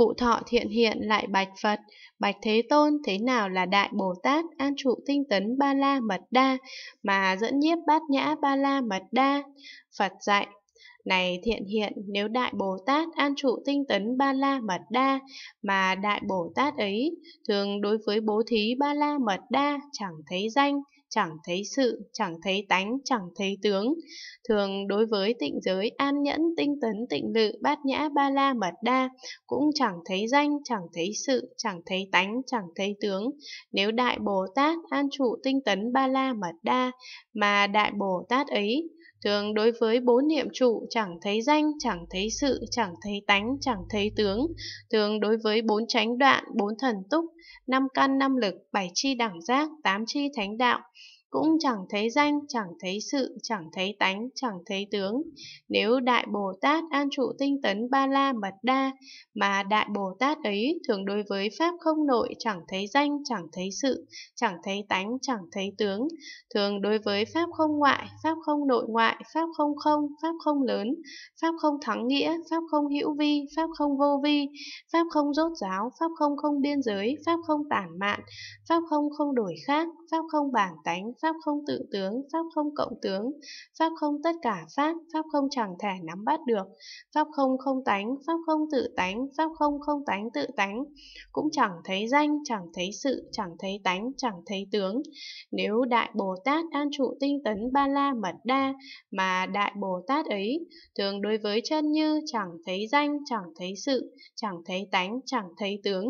Cụ thọ thiện hiện lại bạch Phật, bạch Thế Tôn thế nào là Đại Bồ Tát an trụ tinh tấn ba la mật đa mà dẫn nhiếp bát nhã ba la mật đa. Phật dạy, này thiện hiện, nếu Đại Bồ Tát an trụ tinh tấn ba la mật đa, mà Đại Bồ Tát ấy thường đối với bố thí ba la mật đa chẳng thấy danh, chẳng thấy sự, chẳng thấy tánh, chẳng thấy tướng. Thường đối với tịnh giới an nhẫn, tinh tấn, tịnh lự, bát nhã, ba la, mật đa, cũng chẳng thấy danh, chẳng thấy sự, chẳng thấy tánh, chẳng thấy tướng. Nếu Đại Bồ Tát an trụ tinh tấn ba la mật đa, mà Đại Bồ Tát ấy Thường đối với bốn niệm trụ chẳng thấy danh, chẳng thấy sự, chẳng thấy tánh, chẳng thấy tướng. Thường đối với bốn chánh đoạn, bốn thần túc, năm căn năm lực, bảy chi đẳng giác, tám chi thánh đạo cũng chẳng thấy danh, chẳng thấy sự, chẳng thấy tánh, chẳng thấy tướng. Nếu Đại Bồ Tát an trụ tinh tấn ba la mật đa, mà Đại Bồ Tát ấy thường đối với Pháp không nội chẳng thấy danh, chẳng thấy sự, chẳng thấy tánh, chẳng thấy tướng, thường đối với Pháp không ngoại, Pháp không nội ngoại, Pháp không không, Pháp không lớn, Pháp không thắng nghĩa, Pháp không hữu vi, Pháp không vô vi, Pháp không rốt giáo, Pháp không không biên giới, Pháp không tản mạn, Pháp không không đổi khác, Pháp không bản tánh, pháp không tự tướng, pháp không cộng tướng, pháp không tất cả pháp, pháp không chẳng thể nắm bắt được, pháp không không tánh, pháp không tự tánh, pháp không không tánh tự tánh, cũng chẳng thấy danh, chẳng thấy sự, chẳng thấy tánh, chẳng thấy tướng. Nếu Đại Bồ Tát an trụ tinh tấn ba la mật đa mà Đại Bồ Tát ấy thường đối với chân như chẳng thấy danh, chẳng thấy sự, chẳng thấy tánh, chẳng thấy tướng,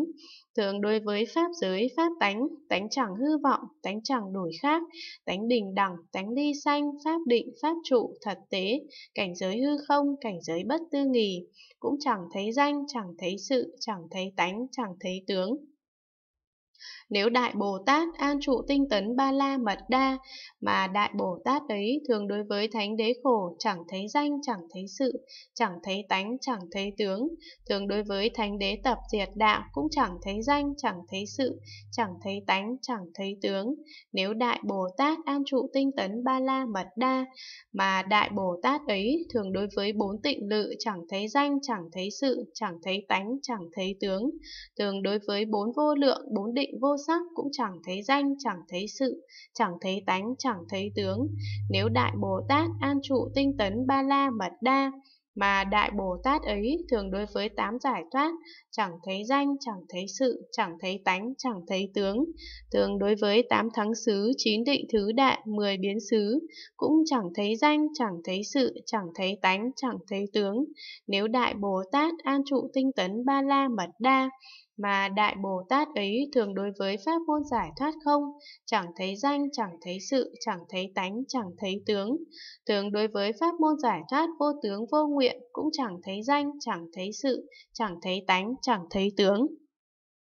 Thường đối với pháp giới, pháp tánh, tánh chẳng hư vọng, tánh chẳng đổi khác, tánh bình đẳng, tánh ly sanh, pháp định, pháp trụ, thật tế, cảnh giới hư không, cảnh giới bất tư nghì, cũng chẳng thấy danh, chẳng thấy sự, chẳng thấy tánh, chẳng thấy tướng. Nếu Đại Bồ Tát an trụ tinh tấn ba la mật đa mà Đại Bồ Tát đấy thường đối với thánh đế khổ chẳng thấy danh, chẳng thấy sự, chẳng thấy tánh, chẳng thấy tướng, thường đối với thánh đế tập diệt đạo cũng chẳng thấy danh, chẳng thấy sự, chẳng thấy tánh, chẳng thấy tướng. Nếu Đại Bồ Tát an trụ tinh tấn ba la mật đa mà Đại Bồ Tát ấy thường đối với bốn tịnh lự chẳng thấy danh, chẳng thấy sự, chẳng thấy tánh, chẳng thấy tướng, thường đối với bốn vô lượng, bốn định vô sắc cũng chẳng thấy danh, chẳng thấy sự, chẳng thấy tánh, chẳng thấy tướng. Nếu Đại Bồ Tát an trụ tinh tấn ba la mật đa, mà Đại Bồ Tát ấy thường đối với tám giải thoát, chẳng thấy danh, chẳng thấy sự, chẳng thấy tánh, chẳng thấy tướng, thường đối với tám thắng xứ, chín định thứ đại, mười biến xứ, cũng chẳng thấy danh, chẳng thấy sự, chẳng thấy tánh, chẳng thấy tướng. Nếu Đại Bồ Tát an trụ tinh tấn ba la mật đa, mà Đại Bồ Tát ấy thường đối với pháp môn giải thoát không, chẳng thấy danh, chẳng thấy sự, chẳng thấy tánh, chẳng thấy tướng. Thường đối với pháp môn giải thoát vô tướng vô nguyện cũng chẳng thấy danh, chẳng thấy sự, chẳng thấy tánh, chẳng thấy tướng.